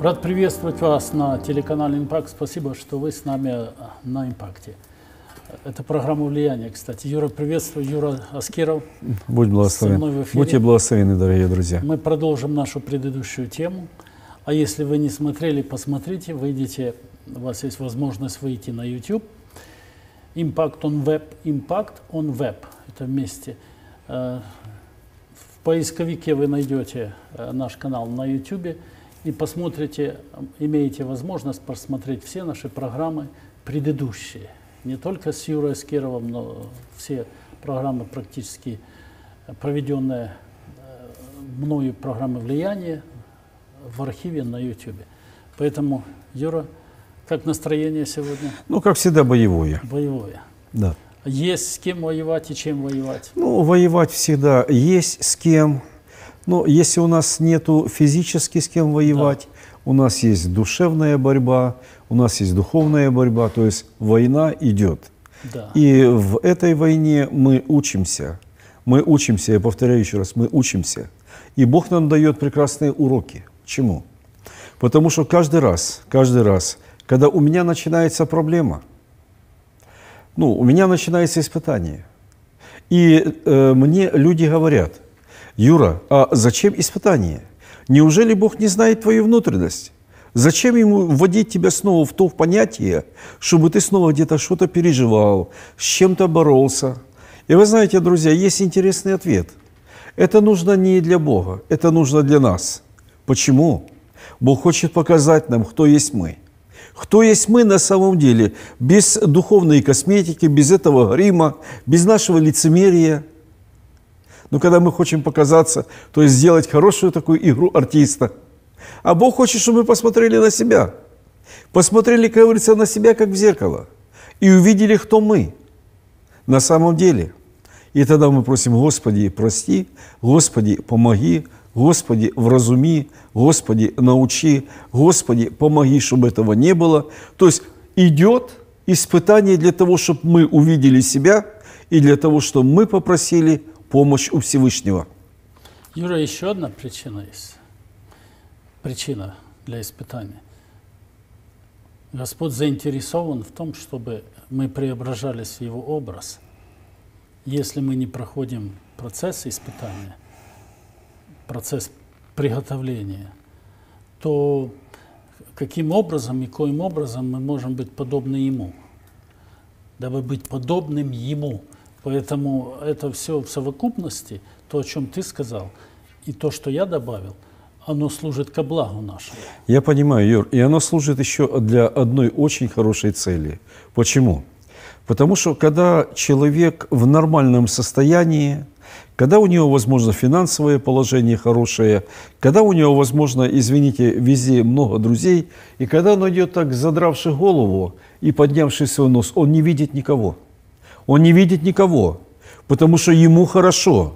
Рад приветствовать вас на телеканале «Импакт». Спасибо, что вы с нами э, на «Импакте». Это программа влияния, кстати. Юра, приветствую. Юра Аскеров. Будь благословен. Будьте благословены, дорогие друзья. Мы продолжим нашу предыдущую тему. А если вы не смотрели, посмотрите, выйдите, у вас есть возможность выйти на YouTube. Impact on Web, Impact on Web, это вместе. Э, в поисковике вы найдете э, наш канал на YouTube и посмотрите, имеете возможность просмотреть все наши программы предыдущие. Не только с Юрой Скировым, но все программы практически э, проведенные э, мною программы влияния в архиве на YouTube. Поэтому, Юра, как настроение сегодня? Ну, как всегда, боевое. Боевое. Да. Есть с кем воевать и чем воевать? Ну, воевать всегда есть с кем. Но если у нас нет физически с кем воевать, да. у нас есть душевная борьба, у нас есть духовная борьба, то есть война идет. Да. И в этой войне мы учимся. Мы учимся, я повторяю еще раз, мы учимся. И Бог нам дает прекрасные уроки. Чему? Потому что каждый раз, каждый раз, когда у меня начинается проблема, ну, у меня начинается испытание, и э, мне люди говорят – Юра, а зачем испытание? Неужели Бог не знает твою внутренность? Зачем ему вводить тебя снова в то понятие, чтобы ты снова где-то что-то переживал, с чем-то боролся? И вы знаете, друзья, есть интересный ответ. Это нужно не для Бога, это нужно для нас. Почему? Бог хочет показать нам, кто есть мы. Кто есть мы на самом деле, без духовной косметики, без этого грима, без нашего лицемерия – но когда мы хотим показаться, то есть сделать хорошую такую игру артиста. А Бог хочет, чтобы мы посмотрели на себя. Посмотрели, как говорится, на себя, как в зеркало. И увидели, кто мы на самом деле. И тогда мы просим, Господи, прости, Господи, помоги, Господи, вразуми, Господи, научи, Господи, помоги, чтобы этого не было. То есть идет испытание для того, чтобы мы увидели себя и для того, чтобы мы попросили помощь у Всевышнего. Юра, еще одна причина есть. Причина для испытания. Господь заинтересован в том, чтобы мы преображались в Его образ. Если мы не проходим процесс испытания, процесс приготовления, то каким образом и коим образом мы можем быть подобны Ему, дабы быть подобным Ему. Поэтому это все в совокупности, то, о чем ты сказал, и то, что я добавил, оно служит ко благу нашему. Я понимаю, Юр, и оно служит еще для одной очень хорошей цели. Почему? Потому что когда человек в нормальном состоянии, когда у него, возможно, финансовое положение хорошее, когда у него, возможно, извините, везде много друзей, и когда он идет так, задравши голову и поднявший свой нос, он не видит никого – он не видит никого, потому что ему хорошо.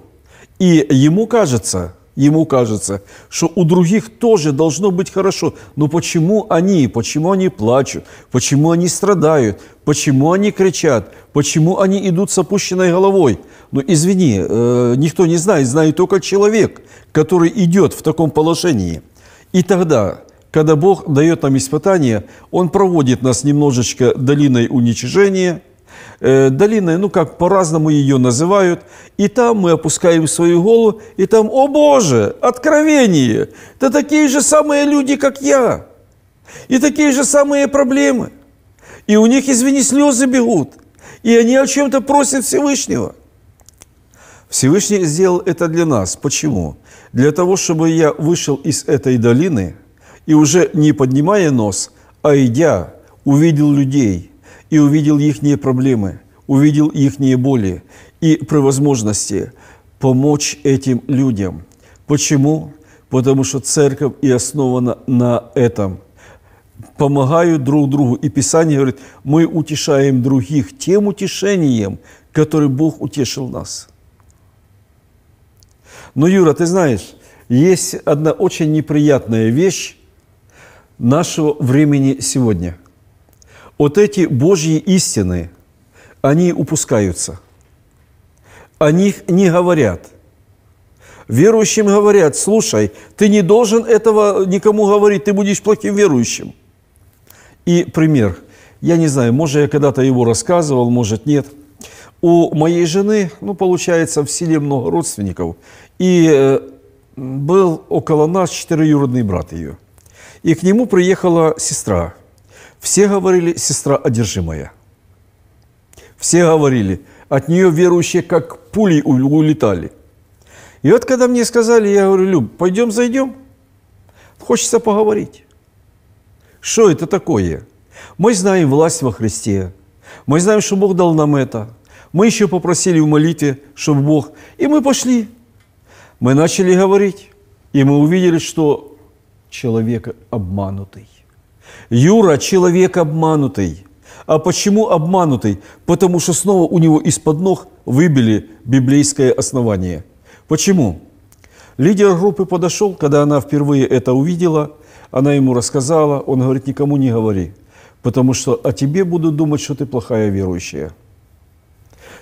И ему кажется, ему кажется, что у других тоже должно быть хорошо. Но почему они? Почему они плачут? Почему они страдают? Почему они кричат? Почему они идут с опущенной головой? Ну, извини, э, никто не знает, знает только человек, который идет в таком положении. И тогда, когда Бог дает нам испытание, Он проводит нас немножечко долиной уничижения – э, долиной, ну как по-разному ее называют, и там мы опускаем свою голову, и там, о Боже, откровение, это такие же самые люди, как я, и такие же самые проблемы. И у них, извини, слезы бегут, и они о чем-то просят Всевышнего. Всевышний сделал это для нас. Почему? Для того, чтобы я вышел из этой долины и уже не поднимая нос, а идя, увидел людей – и увидел их проблемы, увидел их боли и при возможности помочь этим людям. Почему? Потому что церковь и основана на этом. Помогают друг другу. И Писание говорит, мы утешаем других тем утешением, который Бог утешил нас. Но, Юра, ты знаешь, есть одна очень неприятная вещь нашего времени сегодня – вот эти Божьи истины, они упускаются. О них не говорят. Верующим говорят, слушай, ты не должен этого никому говорить, ты будешь плохим верующим. И пример. Я не знаю, может, я когда-то его рассказывал, может, нет. У моей жены, ну, получается, в селе много родственников. И э, был около нас четыре юродный брат ее. И к нему приехала сестра – все говорили, сестра одержимая. Все говорили, от нее верующие как пули улетали. И вот когда мне сказали, я говорю, Люб, пойдем зайдем, хочется поговорить. Что это такое? Мы знаем власть во Христе. Мы знаем, что Бог дал нам это. Мы еще попросили в молитве, чтобы Бог... И мы пошли. Мы начали говорить. И мы увидели, что человек обманутый. Юра – человек обманутый. А почему обманутый? Потому что снова у него из-под ног выбили библейское основание. Почему? Лидер группы подошел, когда она впервые это увидела, она ему рассказала, он говорит, никому не говори, потому что о тебе будут думать, что ты плохая верующая.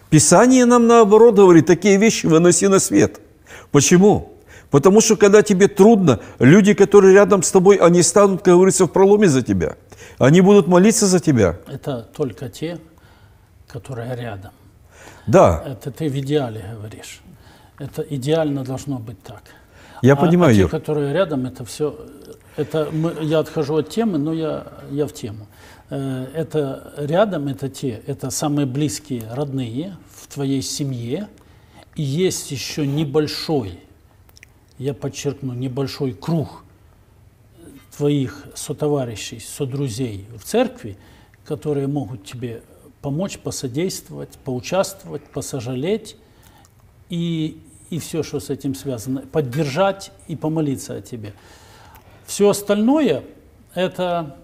Писание нам наоборот говорит, такие вещи выноси на свет. Почему? Потому что когда тебе трудно, люди, которые рядом с тобой, они станут, как говорится, в проломе за тебя. Они будут молиться за тебя. Это только те, которые рядом. Да. Это ты в идеале говоришь. Это идеально должно быть так. Я а, понимаю. А те, которые рядом, это все. Это мы, я отхожу от темы, но я, я в тему. Э, это рядом, это те, это самые близкие, родные в твоей семье. И есть еще небольшой я подчеркну, небольшой круг твоих сотоварищей, содрузей в церкви, которые могут тебе помочь, посодействовать, поучаствовать, посожалеть и, и все, что с этим связано, поддержать и помолиться о тебе. Все остальное – это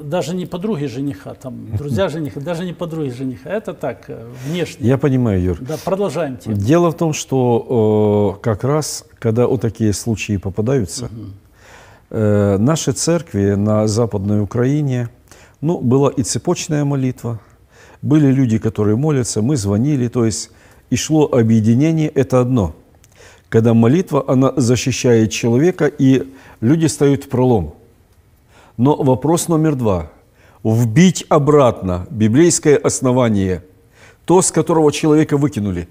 даже не подруги жениха, там, друзья жениха, даже не подруги жениха. Это так, э, внешне. Я понимаю, Юр. Да, продолжаем тему. Дело в том, что э, как раз, когда вот такие случаи попадаются, угу. э, наши церкви на Западной Украине, ну, была и цепочная молитва, были люди, которые молятся, мы звонили, то есть и шло объединение, это одно. Когда молитва, она защищает человека, и люди стают в пролом – но вопрос номер два. Вбить обратно библейское основание, то, с которого человека выкинули.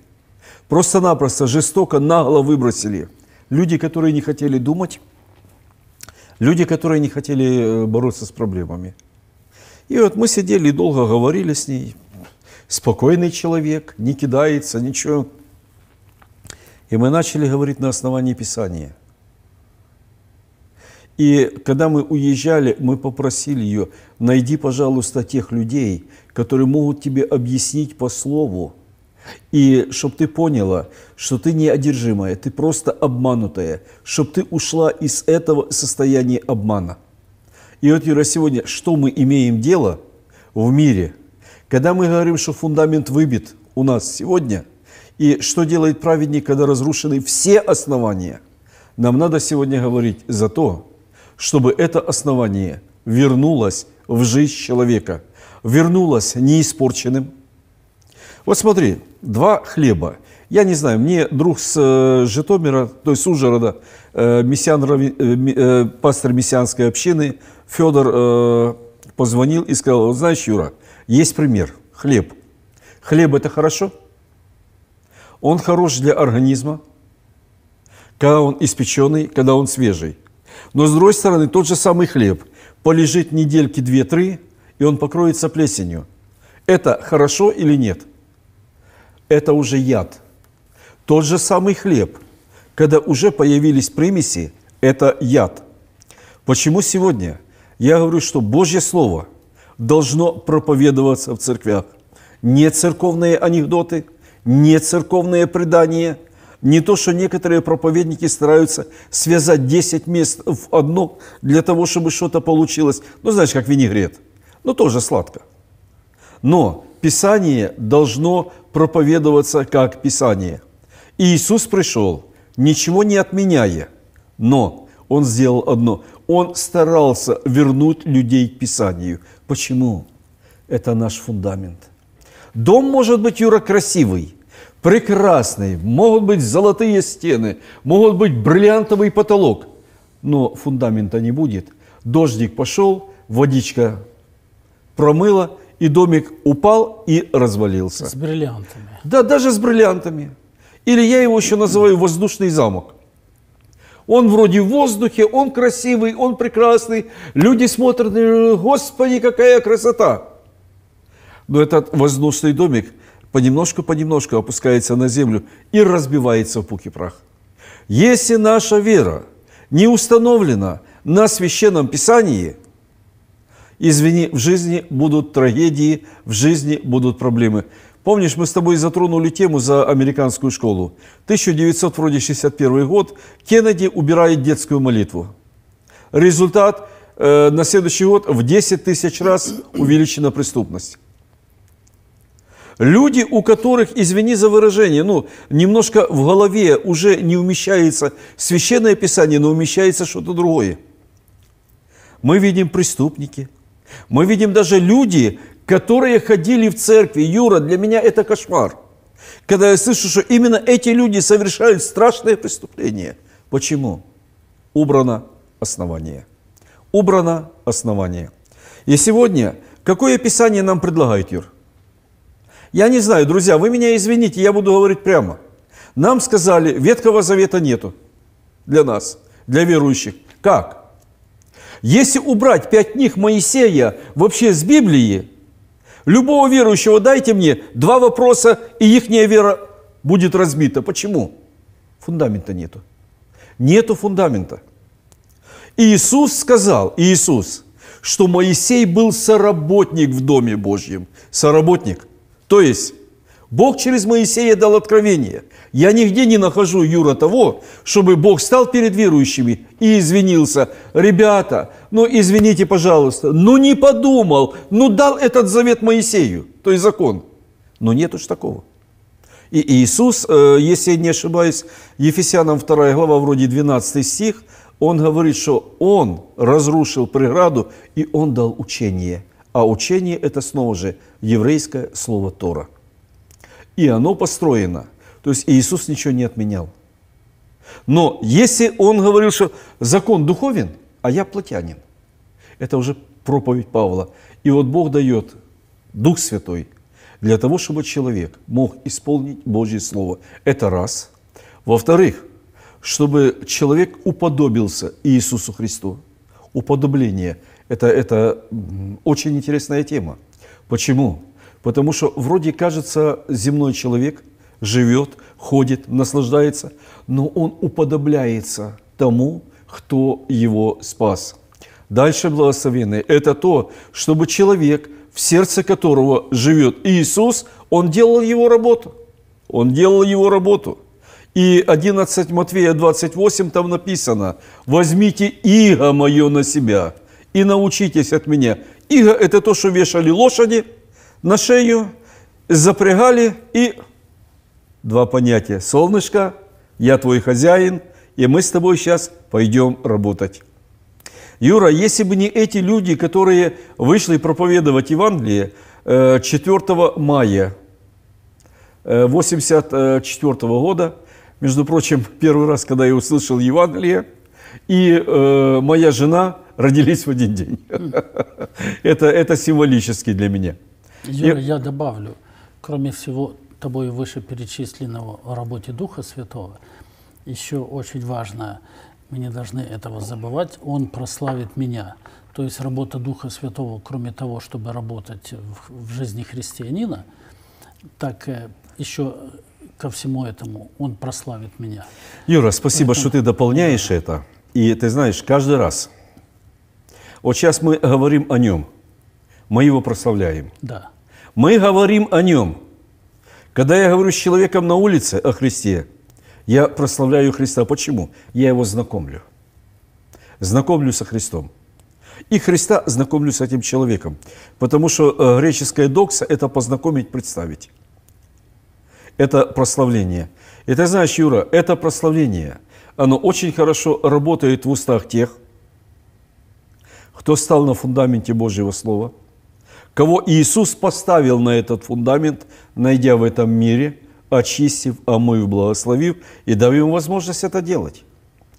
Просто-напросто, жестоко, нагло выбросили. Люди, которые не хотели думать, люди, которые не хотели э, бороться с проблемами. И вот мы сидели и долго говорили с ней. Спокойный человек, не кидается, ничего. И мы начали говорить на основании Писания – и когда мы уезжали, мы попросили ее, найди, пожалуйста, тех людей, которые могут тебе объяснить по слову, и чтобы ты поняла, что ты не одержимая, ты просто обманутая, чтобы ты ушла из этого состояния обмана. И вот, Юра, сегодня что мы имеем дело в мире? Когда мы говорим, что фундамент выбит у нас сегодня, и что делает праведник, когда разрушены все основания, нам надо сегодня говорить за то, чтобы это основание вернулось в жизнь человека, вернулось неиспорченным. Вот смотри, два хлеба. Я не знаю, мне друг с э, Житомира, то есть с Ужгорода, э, мессиан, э, пастор мессианской общины Федор позвонил и сказал, знаешь, Юра, есть пример, хлеб. Хлеб – это хорошо, он хорош для организма, когда он испеченный, когда он свежий – но с другой стороны, тот же самый хлеб полежит недельки две-три, и он покроется плесенью. Это хорошо или нет? Это уже яд. Тот же самый хлеб, когда уже появились примеси, это яд. Почему сегодня? Я говорю, что Божье Слово должно проповедоваться в церквях. Не церковные анекдоты, не церковные предания – не то, что некоторые проповедники стараются связать 10 мест в одно для того, чтобы что-то получилось. Ну, знаешь, как винегрет. Ну, тоже сладко. Но Писание должно проповедоваться как Писание. И Иисус пришел, ничего не отменяя, но Он сделал одно. Он старался вернуть людей к Писанию. Почему? Это наш фундамент. Дом может быть, Юра, красивый – прекрасный, могут быть золотые стены, могут быть бриллиантовый потолок, но фундамента не будет. Дождик пошел, водичка промыла, и домик упал и развалился. С бриллиантами. Да, даже с бриллиантами. Или я его еще называю воздушный замок. Он вроде в воздухе, он красивый, он прекрасный. Люди смотрят, господи, какая красота. Но этот воздушный домик понемножку-понемножку опускается на землю и разбивается в пух и прах. Если наша вера не установлена на Священном Писании, извини, в жизни будут трагедии, в жизни будут проблемы. Помнишь, мы с тобой затронули тему за американскую школу. 1961 год. Кеннеди убирает детскую молитву. Результат э, на следующий год в 10 тысяч раз увеличена преступность. Люди, у которых, извини за выражение, ну, немножко в голове уже не умещается священное писание, но умещается что-то другое. Мы видим преступники. Мы видим даже люди, которые ходили в церкви. Юра, для меня это кошмар. Когда я слышу, что именно эти люди совершают страшные преступления. Почему? Убрано основание. Убрано основание. И сегодня какое писание нам предлагает Юр? Я не знаю, друзья, вы меня извините, я буду говорить прямо. Нам сказали, Ветхого Завета нету для нас, для верующих. Как? Если убрать пять книг Моисея вообще с Библии, любого верующего дайте мне два вопроса, и ихняя вера будет разбита. Почему? Фундамента нету. Нету фундамента. Иисус сказал, Иисус, что Моисей был соработник в Доме Божьем. Соработник. То есть Бог через Моисея дал откровение. Я нигде не нахожу, Юра, того, чтобы Бог стал перед верующими и извинился. Ребята, ну извините, пожалуйста, ну не подумал, ну дал этот завет Моисею, то есть закон. Но нет уж такого. И Иисус, э, если я не ошибаюсь, Ефесянам 2 глава, вроде 12 стих, он говорит, что он разрушил преграду и он дал учение – а учение – это снова же еврейское слово Тора. И оно построено. То есть Иисус ничего не отменял. Но если он говорил, что закон духовен, а я плотянин, это уже проповедь Павла. И вот Бог дает Дух Святой для того, чтобы человек мог исполнить Божье Слово. Это раз. Во-вторых, чтобы человек уподобился Иисусу Христу. Уподобление – это, это очень интересная тема. Почему? Потому что вроде кажется, земной человек живет, ходит, наслаждается, но он уподобляется тому, кто его спас. Дальше благословенное – это то, чтобы человек, в сердце которого живет Иисус, он делал его работу. Он делал его работу. И 11 Матвея 28 там написано «Возьмите иго мое на себя» и научитесь от меня. Иго – это то, что вешали лошади на шею, запрягали и два понятия. Солнышко, я твой хозяин, и мы с тобой сейчас пойдем работать. Юра, если бы не эти люди, которые вышли проповедовать Евангелие 4 э, мая 84 э, года, между прочим, первый раз, когда я услышал Евангелие, и э, моя жена – родились в один день. это, это символически для меня. Юра, я добавлю, кроме всего тобой вышеперечисленного о работе Духа Святого, еще очень важно, мы не должны этого забывать, он прославит меня. То есть работа Духа Святого, кроме того, чтобы работать в, в жизни христианина, так э, еще ко всему этому он прославит меня. Юра, спасибо, Поэтому... что ты дополняешь это. И ты знаешь, каждый раз, вот сейчас мы говорим о нем. Мы его прославляем. Да. Мы говорим о нем. Когда я говорю с человеком на улице о Христе, я прославляю Христа. Почему? Я его знакомлю. Знакомлю со Христом. И Христа знакомлю с этим человеком. Потому что э, греческая докса – это познакомить, представить. Это прославление. И ты знаешь, Юра, это прославление. Оно очень хорошо работает в устах тех, кто стал на фундаменте Божьего Слова, кого Иисус поставил на этот фундамент, найдя в этом мире, очистив, омыв, а благословив и дав ему возможность это делать.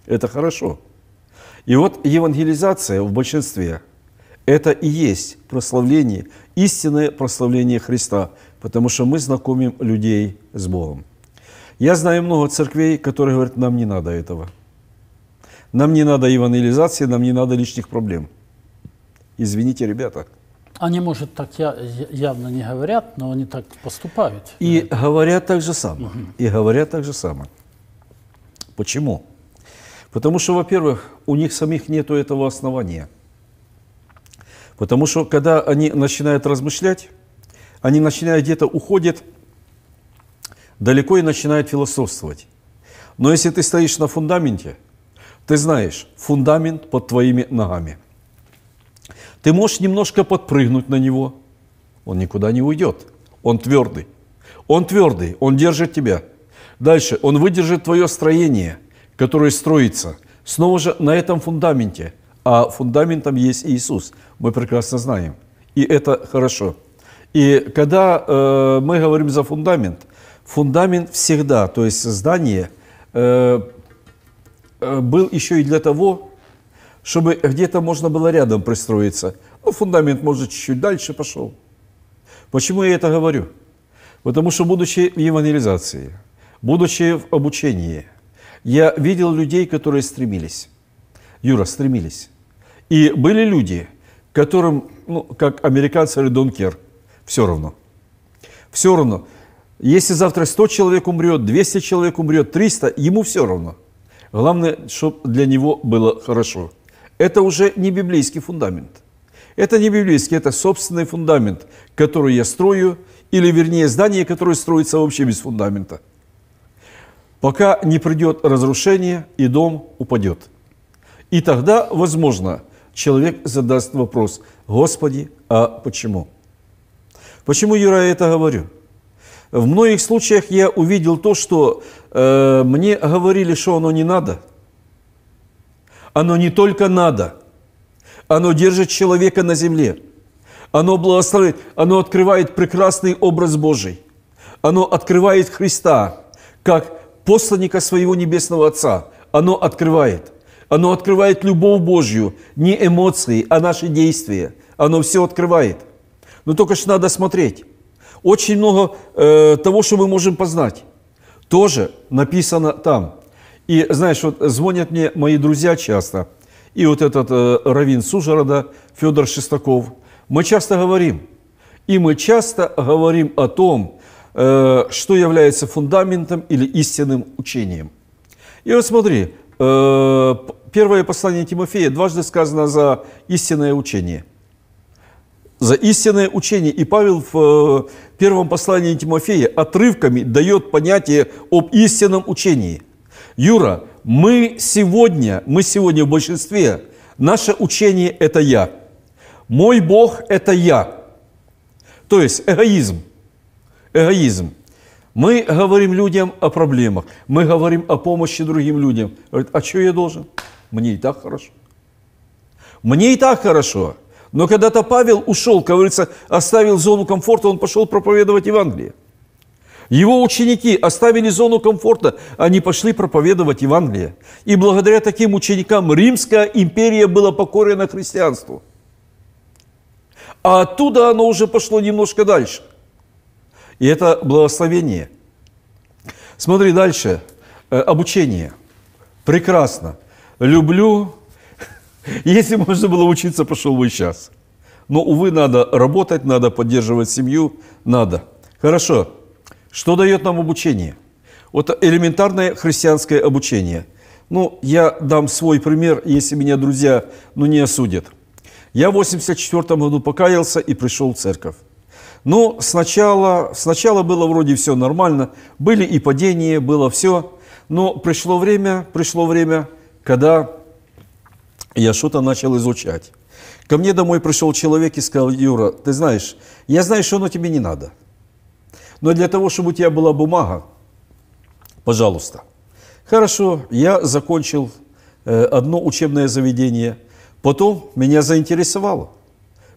Это хорошо. И вот евангелизация в большинстве – это и есть прославление, истинное прославление Христа, потому что мы знакомим людей с Богом. Я знаю много церквей, которые говорят, нам не надо этого. Нам не надо евангелизации, нам не надо личных проблем – Извините, ребята. Они, может, так я, явно не говорят, но они так поступают. И да. говорят так же самое. Угу. И говорят так же самое. Почему? Потому что, во-первых, у них самих нет этого основания. Потому что, когда они начинают размышлять, они начинают где-то уходят далеко и начинают философствовать. Но если ты стоишь на фундаменте, ты знаешь, фундамент под твоими ногами. Ты можешь немножко подпрыгнуть на него. Он никуда не уйдет. Он твердый. Он твердый, он держит тебя. Дальше, он выдержит твое строение, которое строится. Снова же на этом фундаменте. А фундаментом есть Иисус. Мы прекрасно знаем. И это хорошо. И когда э, мы говорим за фундамент, фундамент всегда, то есть здание, э, э был еще и для того, чтобы где-то можно было рядом пристроиться. Ну, фундамент, может, чуть-чуть дальше пошел. Почему я это говорю? Потому что, будучи в евангелизации, будучи в обучении, я видел людей, которые стремились. Юра, стремились. И были люди, которым, ну, как американцы или донкер, все равно. Все равно. Если завтра 100 человек умрет, 200 человек умрет, 300, ему все равно. Главное, чтобы для него было хорошо. Это уже не библейский фундамент. Это не библейский, это собственный фундамент, который я строю, или вернее здание, которое строится вообще без фундамента. Пока не придет разрушение, и дом упадет. И тогда, возможно, человек задаст вопрос, Господи, а почему? Почему, Юра, я это говорю? В многих случаях я увидел то, что э, мне говорили, что оно не надо – оно не только надо, оно держит человека на земле. Оно благословит, оно открывает прекрасный образ Божий. Оно открывает Христа, как посланника своего небесного Отца. Оно открывает. Оно открывает любовь Божью, не эмоции, а наши действия. Оно все открывает. Но только что надо смотреть. Очень много э, того, что мы можем познать, тоже написано там – и знаешь, вот звонят мне мои друзья часто, и вот этот э, Равин Сужарода Федор Шестаков, мы часто говорим, и мы часто говорим о том, э, что является фундаментом или истинным учением. И вот смотри, э, первое послание Тимофея дважды сказано за истинное учение. За истинное учение. И Павел в э, первом послании Тимофея отрывками дает понятие об истинном учении – Юра, мы сегодня, мы сегодня в большинстве, наше учение – это я. Мой Бог – это я. То есть эгоизм. Эгоизм. Мы говорим людям о проблемах, мы говорим о помощи другим людям. Говорят, а что я должен? Мне и так хорошо. Мне и так хорошо. Но когда-то Павел ушел, как говорится, оставил зону комфорта, он пошел проповедовать Евангелие. Его ученики оставили зону комфорта, они пошли проповедовать Евангелие. И благодаря таким ученикам Римская империя была покорена христианству. А оттуда оно уже пошло немножко дальше. И это благословение. Смотри дальше. Э, обучение. Прекрасно. Люблю. Если можно было учиться, пошел бы сейчас. Но, увы, надо работать, надо поддерживать семью, надо. Хорошо. Что дает нам обучение? Вот элементарное христианское обучение. Ну, я дам свой пример, если меня друзья, ну, не осудят. Я в 84 году покаялся и пришел в церковь. Но ну, сначала, сначала было вроде все нормально, были и падения, было все. Но пришло время, пришло время, когда я что-то начал изучать. Ко мне домой пришел человек и сказал, Юра, ты знаешь, я знаю, что оно тебе не надо – но для того, чтобы у тебя была бумага, пожалуйста. Хорошо, я закончил э, одно учебное заведение. Потом меня заинтересовало.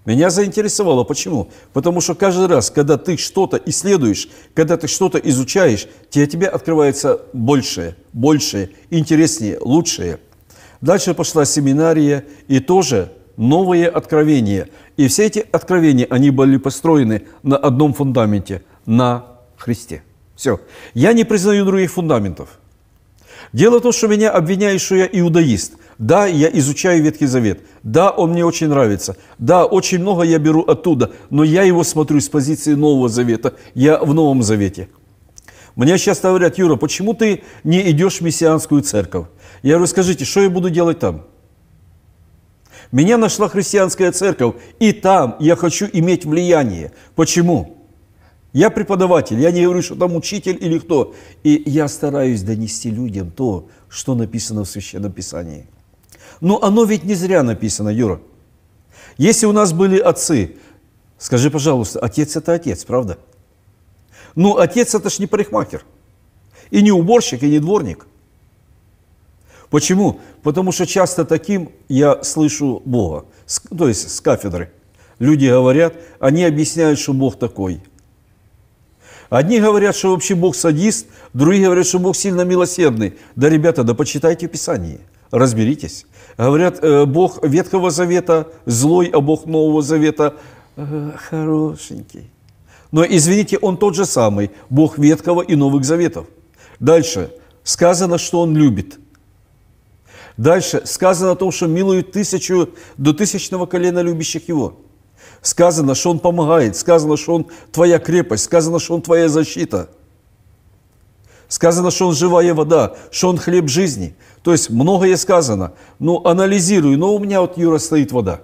Меня заинтересовало. Почему? Потому что каждый раз, когда ты что-то исследуешь, когда ты что-то изучаешь, для тебя открывается большее, большее, интереснее, лучшее. Дальше пошла семинария и тоже новые откровения. И все эти откровения, они были построены на одном фундаменте – на Христе. Все. Я не признаю других фундаментов. Дело в том, что меня обвиняют, что я иудаист. Да, я изучаю Ветхий Завет. Да, он мне очень нравится. Да, очень много я беру оттуда. Но я его смотрю с позиции Нового Завета. Я в Новом Завете. Мне сейчас говорят, Юра, почему ты не идешь в мессианскую церковь? Я говорю, скажите, что я буду делать там? Меня нашла христианская церковь, и там я хочу иметь влияние. Почему? Я преподаватель, я не говорю, что там учитель или кто. И я стараюсь донести людям то, что написано в Священном Писании. Но оно ведь не зря написано, Юра. Если у нас были отцы, скажи, пожалуйста, отец – это отец, правда? Ну, отец – это ж не парикмахер, и не уборщик, и не дворник. Почему? Потому что часто таким я слышу Бога, то есть с кафедры. Люди говорят, они объясняют, что Бог такой – Одни говорят, что вообще Бог садист, другие говорят, что Бог сильно милосердный. Да, ребята, да почитайте Писание, разберитесь. Говорят, э, Бог Ветхого Завета злой, а Бог Нового Завета э, хорошенький. Но, извините, он тот же самый, Бог Ветхого и Новых Заветов. Дальше. Сказано, что он любит. Дальше. Сказано о том, что милует тысячу, до тысячного колена любящих его. Сказано, что Он помогает. Сказано, что Он твоя крепость. Сказано, что Он твоя защита. Сказано, что Он живая вода, что Он хлеб жизни. То есть многое сказано. Ну, анализирую. Но у меня вот, Юра, стоит вода.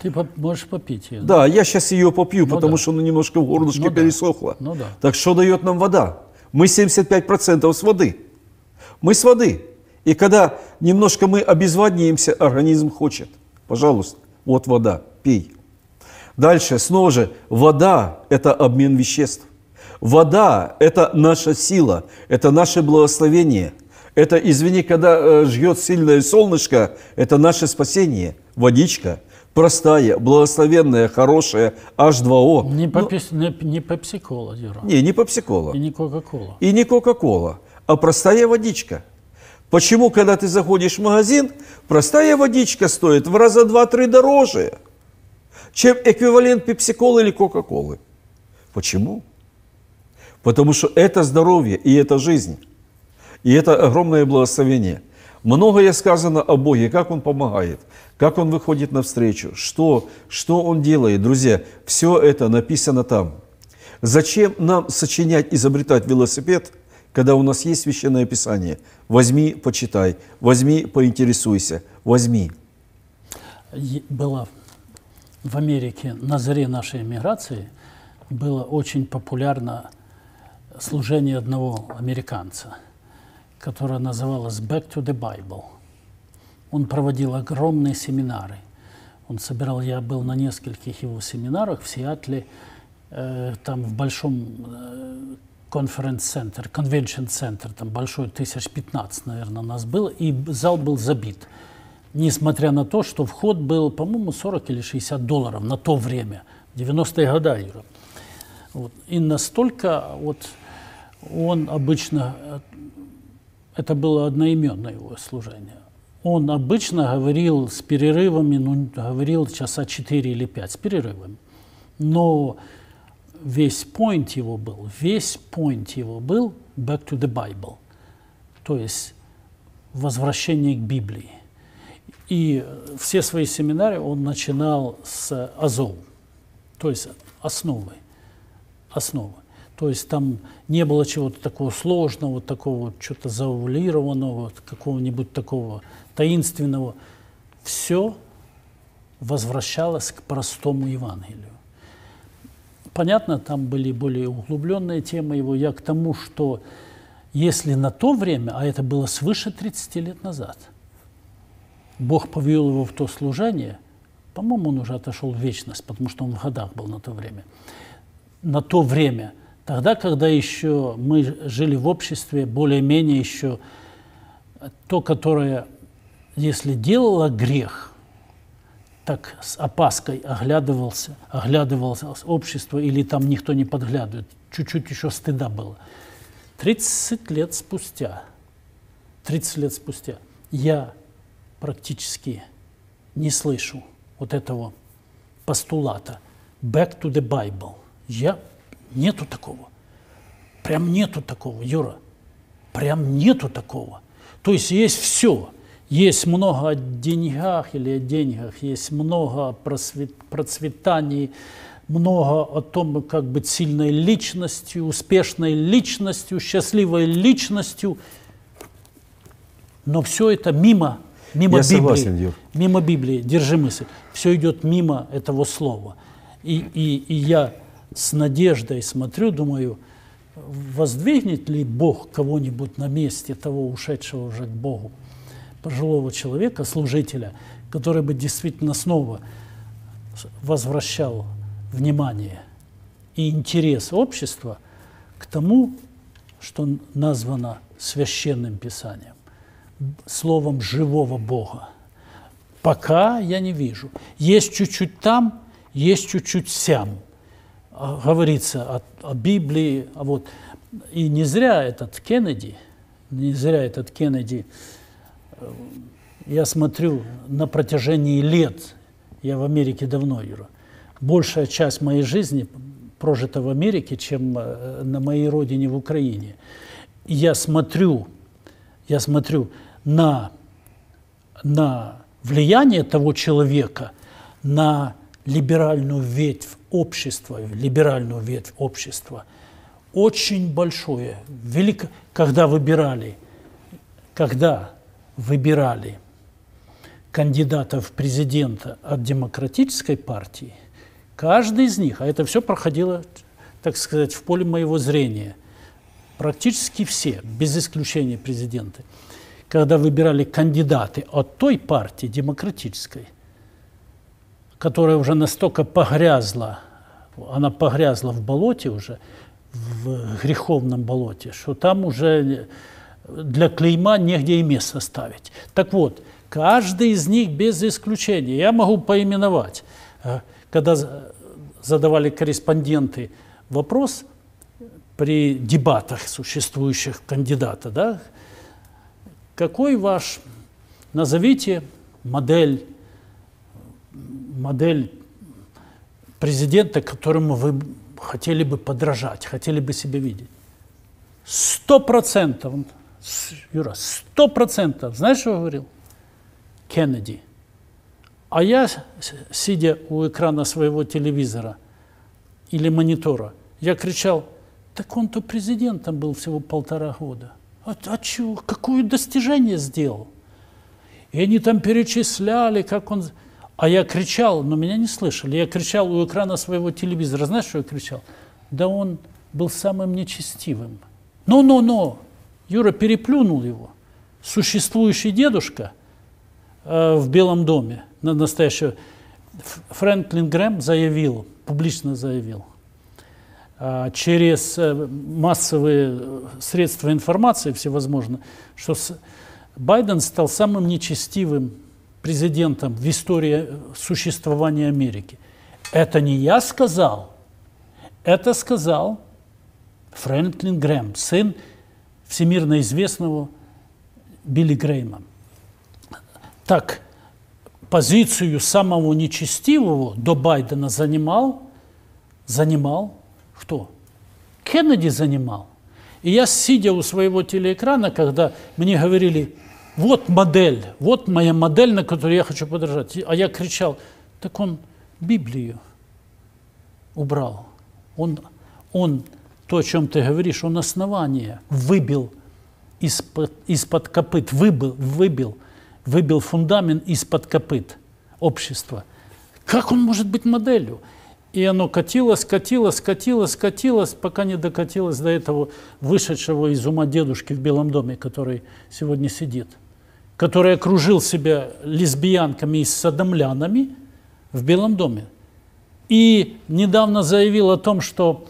Ты можешь попить ее. Да, я сейчас ее попью, ну, потому да. что она немножко в горлышке ну, пересохла. Ну, да. Так что дает нам вода? Мы 75% с воды. Мы с воды. И когда немножко мы обезводнеемся, организм хочет. Пожалуйста, вот вода, пей. Дальше, снова же, вода – это обмен веществ. Вода – это наша сила, это наше благословение. Это, извини, когда э, жжет сильное солнышко, это наше спасение, водичка – простая, благословенная, хорошая, H2O. Не, по, Но... не, не пепсикола, Юра. Не, не пепсикола. И не кока-кола. И не кока-кола, а простая водичка. Почему, когда ты заходишь в магазин, простая водичка стоит в раза два-три дороже – чем эквивалент пепсиколы или кока-колы. Почему? Потому что это здоровье и это жизнь. И это огромное благословение. Многое сказано о Боге, как Он помогает, как Он выходит навстречу, что, что Он делает. Друзья, все это написано там. Зачем нам сочинять, изобретать велосипед, когда у нас есть Священное Писание? Возьми, почитай, возьми, поинтересуйся, возьми. Была в Америке на заре нашей эмиграции было очень популярно служение одного американца, которое называлось «Back to the Bible». Он проводил огромные семинары. Он собирал, я был на нескольких его семинарах в Сиатле, э, там в большом э, конференц-центр, конвеншн-центр, там большой, 1015, наверное, у нас было, и зал был забит несмотря на то, что вход был, по-моему, 40 или 60 долларов на то время, 90-е годы, Вот. И настолько вот он обычно, э, это было одноименное его служение, он обычно говорил с перерывами, ну, говорил часа 4 или 5 с перерывами. Но весь point его был, весь point его был back to the Bible, то есть возвращение к Библии. И все свои семинары он начинал с азов, то есть основы, основы. То есть там не было чего-то такого сложного, такого что-то заулированного, какого-нибудь такого таинственного. Все возвращалось к простому Евангелию. Понятно, там были более углубленные темы его. Я к тому, что если на то время, а это было свыше 30 лет назад – Бог повел его в то служение, по-моему, он уже отошел в вечность, потому что он в годах был на то время. На то время, тогда, когда еще мы жили в обществе, более-менее еще то, которое, если делало грех, так с опаской оглядывался, оглядывался общество, или там никто не подглядывает. Чуть-чуть еще стыда было. 30 лет спустя, 30 лет спустя я практически не слышу вот этого постулата «back to the Bible». Я... Нету такого. Прям нету такого, Юра. Прям нету такого. То есть есть все. Есть много о деньгах или о деньгах, есть много о процветании, много о том, как быть сильной личностью, успешной личностью, счастливой личностью. Но все это мимо Мимо Я Библии, согласен, Юр. Мимо Библии, держи мысль. Все идет мимо этого слова. И, и, и я с надеждой смотрю, думаю, воздвигнет ли Бог кого-нибудь на месте того ушедшего уже к Богу, пожилого человека, служителя, который бы действительно снова возвращал внимание и интерес общества к тому, что названо священным писанием словом живого Бога. Пока я не вижу. Есть чуть-чуть там, есть чуть-чуть сям. А, говорится о, о Библии. А вот. И не зря этот Кеннеди, не зря этот Кеннеди, э, я смотрю на протяжении лет, я в Америке давно, Юра, большая часть моей жизни прожита в Америке, чем э, на моей родине в Украине. я смотрю, я смотрю, на, на влияние того человека на либеральную ветвь общества, либеральную ветвь общества, очень большое, велико, когда выбирали, когда выбирали кандидата в президента от демократической партии, каждый из них, а это все проходило, так сказать, в поле моего зрения, практически все, без исключения президенты, когда выбирали кандидаты от той партии демократической, которая уже настолько погрязла, она погрязла в болоте уже, в греховном болоте, что там уже для клейма негде и место ставить. Так вот, каждый из них без исключения, я могу поименовать, э, когда задавали корреспонденты вопрос при дебатах существующих кандидата, да, какой ваш, назовите модель, модель президента, которому вы хотели бы подражать, хотели бы себя видеть? Сто процентов, Юра, сто процентов. Знаешь, что говорил? Кеннеди. А я, сидя у экрана своего телевизора или монитора, я кричал, так он-то президентом был всего полтора года. А, а чё, какое достижение сделал? И они там перечисляли, как он... А я кричал, но меня не слышали. Я кричал у экрана своего телевизора. Знаешь, что я кричал? Да он был самым нечестивым. Но-но-но! Юра переплюнул его. Существующий дедушка э, в Белом доме, на настоящего, Фрэнклин Грэм заявил, публично заявил, Э, через э, массовые средства информации всевозможные, что Байден стал самым нечестивым президентом в истории существования Америки. Это не я сказал, это сказал Фрэнклин Грэм, сын всемирно известного Билли Грэма. Так, позицию самого нечестивого до Байдена занимал, занимал кто? Кеннеди занимал. И я, сидя у своего телеэкрана, когда мне говорили, вот модель, вот моя модель, на которую я хочу подражать. А я кричал, так он Библию убрал. Он, он то, о чем ты говоришь, он основание выбил из-под, из-под копыт, выбил, выбил, выбил фундамент из-под копыт общества. Как он может быть моделью? И оно катилось, катилось, катилось, катилось, пока не докатилось до этого вышедшего из ума дедушки в Белом доме, который сегодня сидит, который окружил себя лесбиянками и садомлянами в Белом доме. И недавно заявил о том, что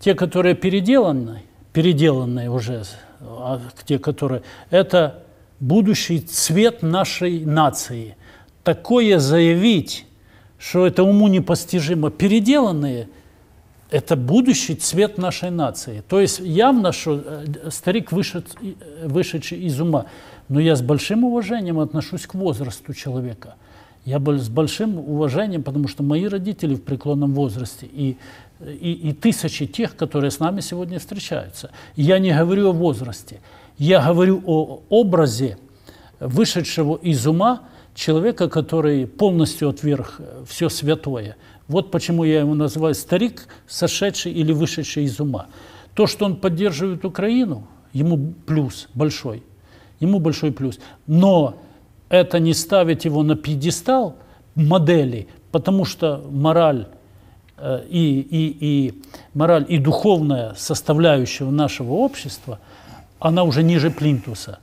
те, которые переделаны, переделанные уже, а те, которые, это будущий цвет нашей нации. Такое заявить что это уму непостижимо. Переделанные – это будущий цвет нашей нации. То есть явно, что э, старик вышед, э, вышедший из ума. Но я с большим уважением отношусь к возрасту человека. Я был с большим уважением, потому что мои родители в преклонном возрасте и, и, и тысячи тех, которые с нами сегодня встречаются. Я не говорю о возрасте, я говорю о образе вышедшего из ума человека, который полностью отверг э, все святое. Вот почему я его называю старик, сошедший или вышедший из ума. То, что он поддерживает Украину, ему плюс большой. Ему большой плюс. Но это не ставит его на пьедестал модели, потому что мораль э, и, и, и мораль и духовная составляющая нашего общества, она уже ниже плинтуса.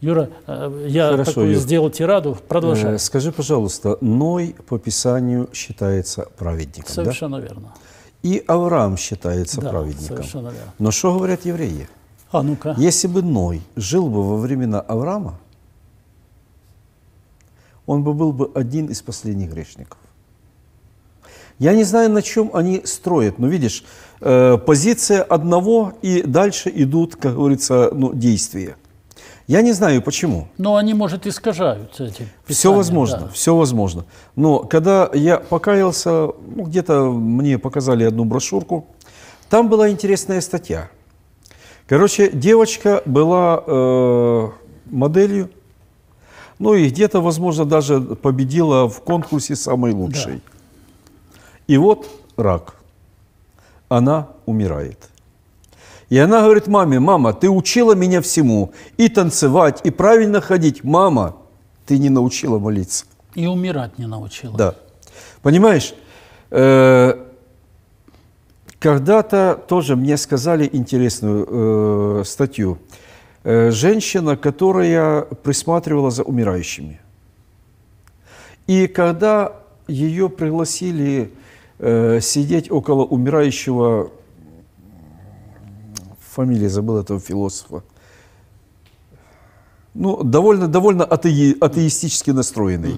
Юра, э, я Хорошо, такую Юр. сделал тираду, продолжай. Э, скажи, пожалуйста, Ной по Писанию считается праведником, Совершенно да? верно. И Авраам считается да, праведником. совершенно верно. Но что говорят евреи? А ну-ка. Если бы Ной жил бы во времена Авраама, он бы был бы один из последних грешников. Я не знаю, на чем они строят, но видишь, э, позиция одного, и дальше идут, как говорится, ну, действия – я не знаю почему. Но они, может, искажаются эти писания, Все возможно, да. все возможно. Но когда я покаялся, ну, где-то мне показали одну брошюрку, там была интересная статья. Короче, девочка была э, моделью, ну и где-то, возможно, даже победила в конкурсе самой лучшей. Да. И вот рак. Она умирает. И она говорит маме, мама, ты учила меня всему, и танцевать, и правильно ходить. Мама, ты не научила молиться. И умирать не научила. Да. Понимаешь, э, когда-то тоже мне сказали интересную э, статью. Э, женщина, которая присматривала за умирающими. И когда ее пригласили сидеть около умирающего фамилия забыл этого философа. Ну, довольно, довольно атеи, атеистически настроенный.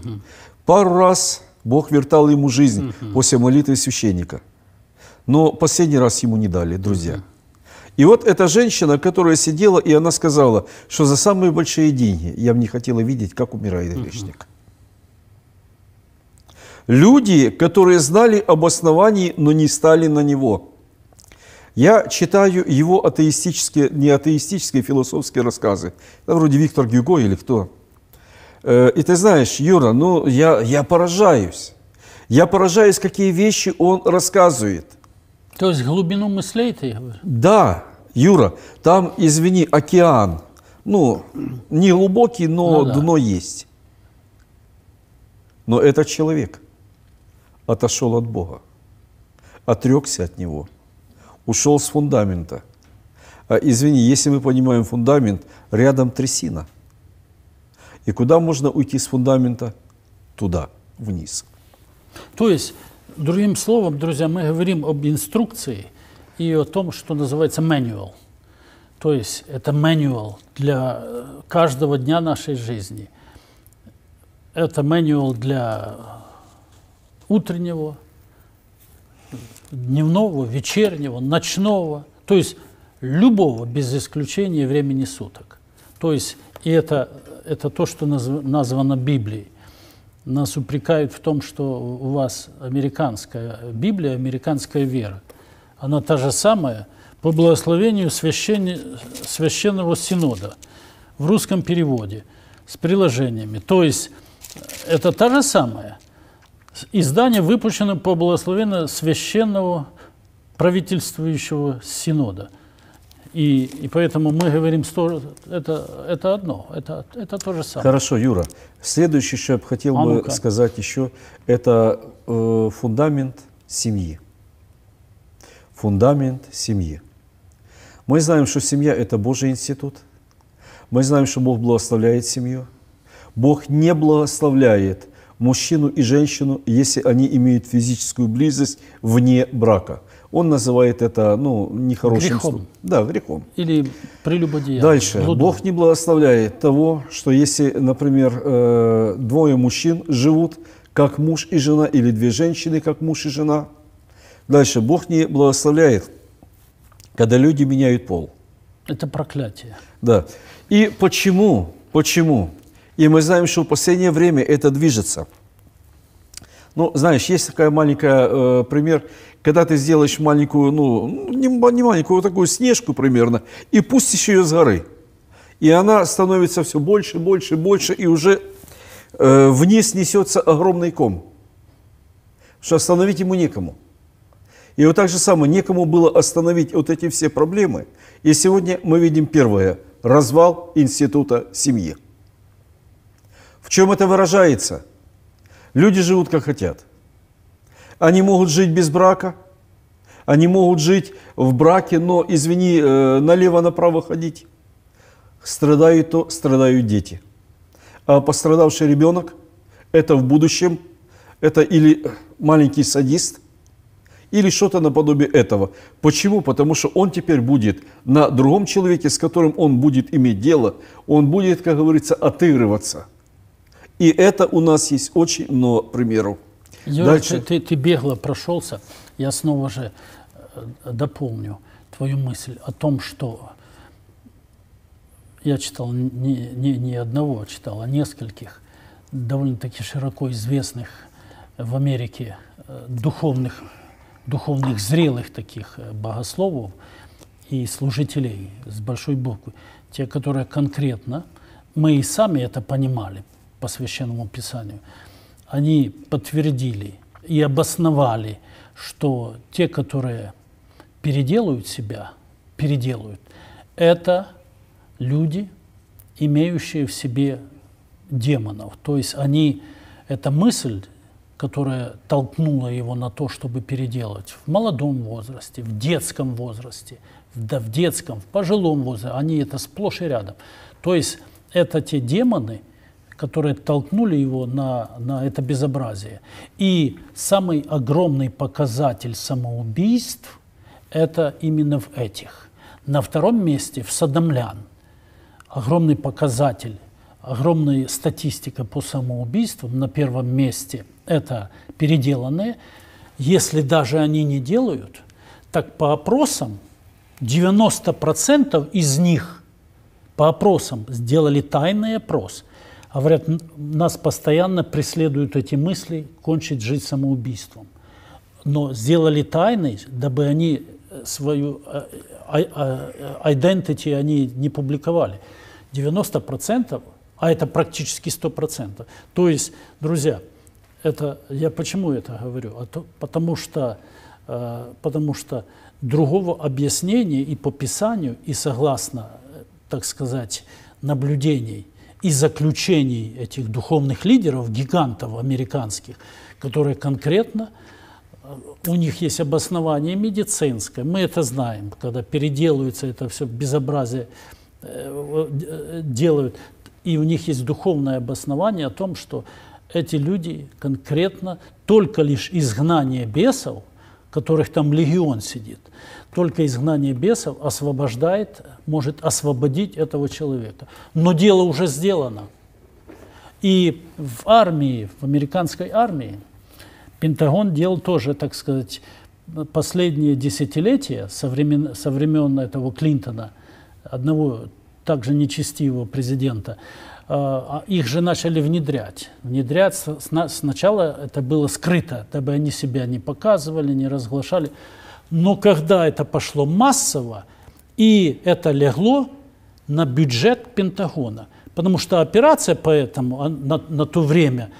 Пару раз Бог вертал ему жизнь после молитвы священника. Но последний раз ему не дали, друзья. И вот эта женщина, которая сидела, и она сказала, что за самые большие деньги я бы не хотела видеть, как умирает грешник. Люди, которые знали об основании, но не стали на него – я читаю его атеистические, не атеистические а философские рассказы. Это вроде Виктор Гюго или кто. Э, и ты знаешь, Юра, ну я, я поражаюсь. Я поражаюсь, какие вещи он рассказывает. То есть глубину мыслей ты говоришь? Да, Юра, там, извини, океан. Ну, не глубокий, но ну, да. дно есть. Но этот человек отошел от Бога, отрекся от Него – ушел с фундамента. А, извини, если мы понимаем фундамент, рядом трясина. И куда можно уйти с фундамента? Туда, вниз. То есть, другим словом, друзья, мы говорим об инструкции и о том, что называется manual. То есть это manual для э, каждого дня нашей жизни. Это manual для утреннего дневного, вечернего, ночного, то есть любого, без исключения времени суток. То есть, и это, это то, что наз, названо Библией. Нас упрекают в том, что у вас американская Библия, американская вера. Она та же самая по благословению священ... священного синода в русском переводе с приложениями. То есть э, это та же самая – Издание выпущено по благословению священного правительствующего синода. И, и поэтому мы говорим, что это, это одно, это, это то же самое. Хорошо, Юра. Следующее, что я бы хотел а бы сказать еще, это э, фундамент семьи. Фундамент семьи. Мы знаем, что семья – это Божий институт. Мы знаем, что Бог благословляет семью. Бог не благословляет мужчину и женщину, если они имеют физическую близость вне брака. Он называет это, ну, нехорошим грехом. Словом. Да, грехом. Или прелюбодеянием. Дальше. Блудом. Бог не благословляет того, что если, например, э, двое мужчин живут как муж и жена, или две женщины как муж и жена. Дальше. Бог не благословляет, когда люди меняют пол. Это проклятие. Да. И почему? Почему? И мы знаем, что в последнее время это движется. Ну, знаешь, есть такая маленькая э, пример, когда ты сделаешь маленькую, ну, не, не маленькую, вот такую снежку примерно, и пустишь ее с горы. И она становится все больше, больше, больше, и уже э, вниз несется огромный ком, что остановить ему некому. И вот так же самое, некому было остановить вот эти все проблемы. И сегодня мы видим первое – развал института семьи чем это выражается? Люди живут как хотят. Они могут жить без брака, они могут жить в браке, но, извини, э, налево-направо ходить. Страдают то, страдают дети. А пострадавший ребенок – это в будущем, это или маленький садист, или что-то наподобие этого. Почему? Потому что он теперь будет на другом человеке, с которым он будет иметь дело, он будет, как говорится, отыгрываться – и это у нас есть очень много примеров. Юра, Дальше. Ты, ты, бегло прошелся. Я снова же э, дополню твою мысль о том, что я читал не, не, не одного, а читал, а нескольких довольно-таки широко известных в Америке э, духовных, духовных зрелых таких э, богословов и служителей с большой буквы, те, которые конкретно, мы и сами это понимали, по священному писанию, они подтвердили и обосновали, что те, которые переделают себя, переделают, это люди, имеющие в себе демонов. То есть они, эта мысль, которая толкнула его на то, чтобы переделать в молодом возрасте, в детском возрасте, да в детском, в пожилом возрасте, они это сплошь и рядом. То есть это те демоны, которые толкнули его на, на это безобразие. И самый огромный показатель самоубийств – это именно в этих. На втором месте в Садомлян. Огромный показатель, огромная статистика по самоубийствам. На первом месте это переделанные. Если даже они не делают, так по опросам 90% из них по опросам сделали тайный опрос – а говорят, нас постоянно преследуют эти мысли кончить жизнь самоубийством. Но сделали тайной, дабы они э, свою э, а, а, э, identity они не публиковали. 90%, а это практически 100%. То есть, друзья, это, я почему это говорю? А то, потому, что, потому что другого объяснения и по Писанию, и согласно, так сказать, наблюдений и заключений этих духовных лидеров, гигантов американских, которые конкретно э, у них есть обоснование медицинское, мы это знаем, когда переделывается это все безобразие, э, э, делают, и у них есть духовное обоснование о том, что эти люди конкретно только лишь изгнание бесов, которых там легион сидит, только изгнание бесов освобождает, может освободить этого человека. Но дело уже сделано. И в армии, в американской армии, Пентагон делал тоже, так сказать, последние десятилетия со времен, со времен этого Клинтона, одного также нечестивого президента, а, а их же начали внедрять. Внедрять сначала это было скрыто, дабы они себя не показывали, не разглашали. Но когда это пошло массово, и это легло на бюджет Пентагона, потому что операция поэтому а, на, на то время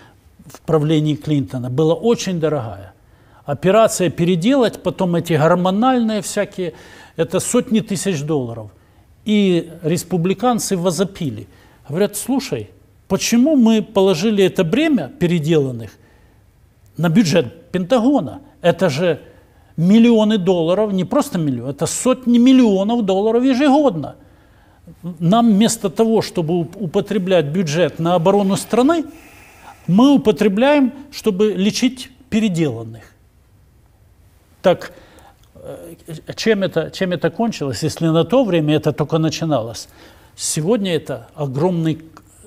в правлении Клинтона была очень дорогая. Операция переделать, потом эти гормональные всякие, это сотни тысяч долларов. И республиканцы возопили. Говорят, слушай, почему мы положили это бремя переделанных на бюджет Пентагона? Это же миллионы долларов, не просто миллион, это сотни миллионов долларов ежегодно. Нам вместо того, чтобы употреблять бюджет на оборону страны, мы употребляем, чтобы лечить переделанных. Так э, чем это, чем это кончилось, если на то время это только начиналось? Сегодня это огромный,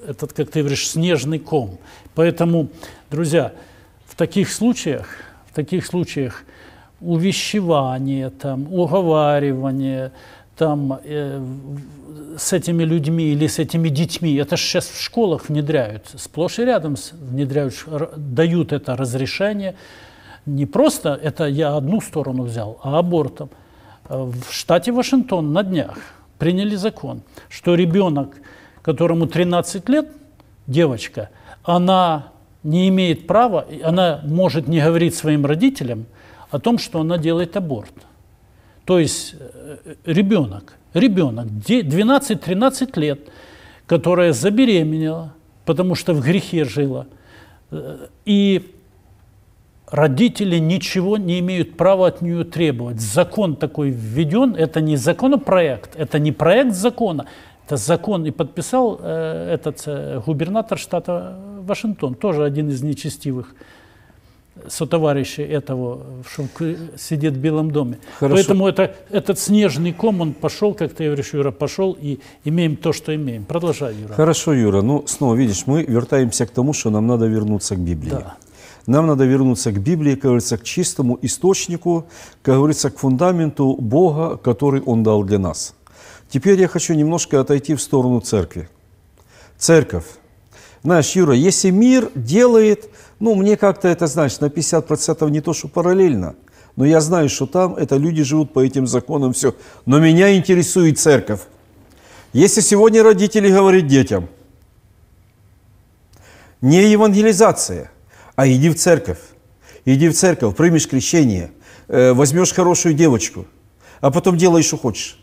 этот, как ты говоришь, снежный ком. Поэтому, друзья, в таких случаях, в таких случаях увещевание, там, уговаривание там, э, с этими людьми или с этими детьми. Это же сейчас в школах внедряют, сплошь и рядом внедряют, дают это разрешение. Не просто это я одну сторону взял, а абортом. Э, в штате Вашингтон на днях приняли закон, что ребенок, которому 13 лет, девочка, она не имеет права, она может не говорить своим родителям – о том, что она делает аборт. То есть э, ребенок, ребенок 12-13 лет, которая забеременела, потому что в грехе жила, э, и родители ничего не имеют права от нее требовать. Закон такой введен, это не законопроект, это не проект закона, это закон и подписал э, этот э, губернатор штата Вашингтон, тоже один из нечестивых сотоварищи этого, что сидит в Белом доме. Хорошо. Поэтому это, этот снежный ком, он пошел, как ты говоришь, Юра, пошел, и имеем то, что имеем. Продолжай, Юра. Хорошо, Юра, ну снова, видишь, мы вертаемся к тому, что нам надо вернуться к Библии. Да. Нам надо вернуться к Библии, как говорится, к чистому источнику, как говорится, к фундаменту Бога, который Он дал для нас. Теперь я хочу немножко отойти в сторону церкви. Церковь. Знаешь, Юра, если мир делает – ну, мне как-то это, значит, на 50% не то, что параллельно, но я знаю, что там это люди живут по этим законам, все. Но меня интересует церковь. Если сегодня родители говорят детям, не евангелизация, а иди в церковь, иди в церковь, примешь крещение, э, возьмешь хорошую девочку, а потом делай, что хочешь.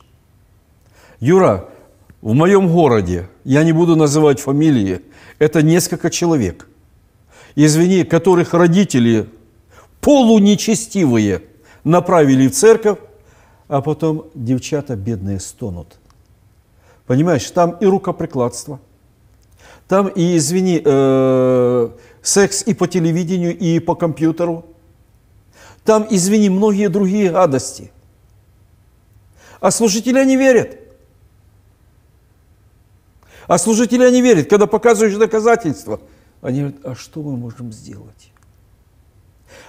Юра, в моем городе, я не буду называть фамилии, это несколько человек извини, которых родители полунечестивые направили в церковь, а потом девчата бедные стонут. Понимаешь, там и рукоприкладство, там и, извини, э, секс и по телевидению, и по компьютеру, там, извини, многие другие гадости. А служителя не верят. А служителя не верят, когда показываешь доказательства – они говорят, а что мы можем сделать?